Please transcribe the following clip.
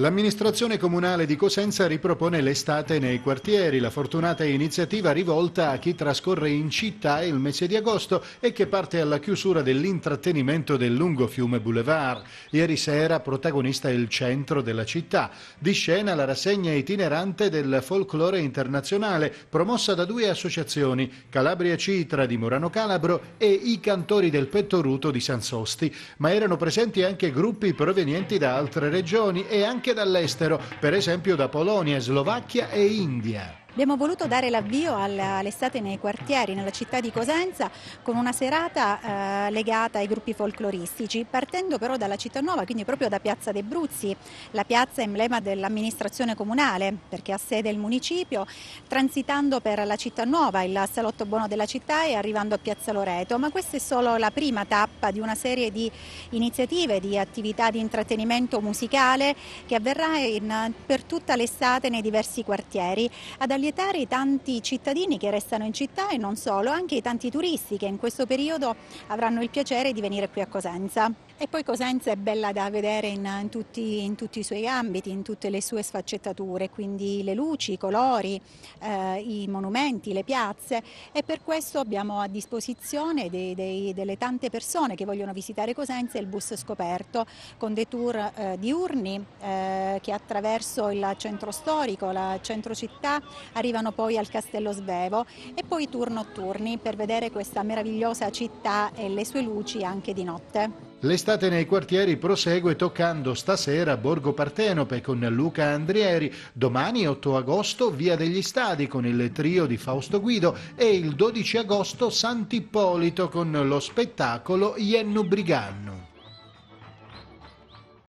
L'amministrazione comunale di Cosenza ripropone l'estate nei quartieri, la fortunata iniziativa rivolta a chi trascorre in città il mese di agosto e che parte alla chiusura dell'intrattenimento del lungo fiume Boulevard. Ieri sera protagonista il centro della città. Di scena la rassegna itinerante del folklore internazionale promossa da due associazioni, Calabria Citra di Murano Calabro e i Cantori del Pettoruto di San Sosti, ma erano presenti anche gruppi provenienti da altre regioni e anche anche dall'estero, per esempio da Polonia, Slovacchia e India. Abbiamo voluto dare l'avvio all'estate nei quartieri, nella città di Cosenza, con una serata eh, legata ai gruppi folcloristici, partendo però dalla città nuova, quindi proprio da Piazza De Bruzzi, la piazza emblema dell'amministrazione comunale, perché ha sede il municipio, transitando per la città nuova, il salotto buono della città e arrivando a Piazza Loreto. Ma questa è solo la prima tappa di una serie di iniziative, di attività di intrattenimento musicale che avverrà in, per tutta l'estate nei diversi quartieri. Ad quietare i tanti cittadini che restano in città e non solo, anche i tanti turisti che in questo periodo avranno il piacere di venire qui a Cosenza. E poi Cosenza è bella da vedere in, in, tutti, in tutti, i suoi ambiti, in tutte le sue sfaccettature, quindi le luci, i colori, eh, i monumenti, le piazze e per questo abbiamo a disposizione dei, dei, delle tante persone che vogliono visitare Cosenza il bus scoperto con dei tour eh, diurni eh, che attraverso il centro storico, la centro città, arrivano poi al Castello Svevo e poi tour notturni per vedere questa meravigliosa città e le sue luci anche di notte. L'estate nei quartieri prosegue toccando stasera Borgo Partenope con Luca Andrieri, domani 8 agosto Via degli Stadi con il trio di Fausto Guido e il 12 agosto Sant'Ippolito con lo spettacolo Iennu Brigannu.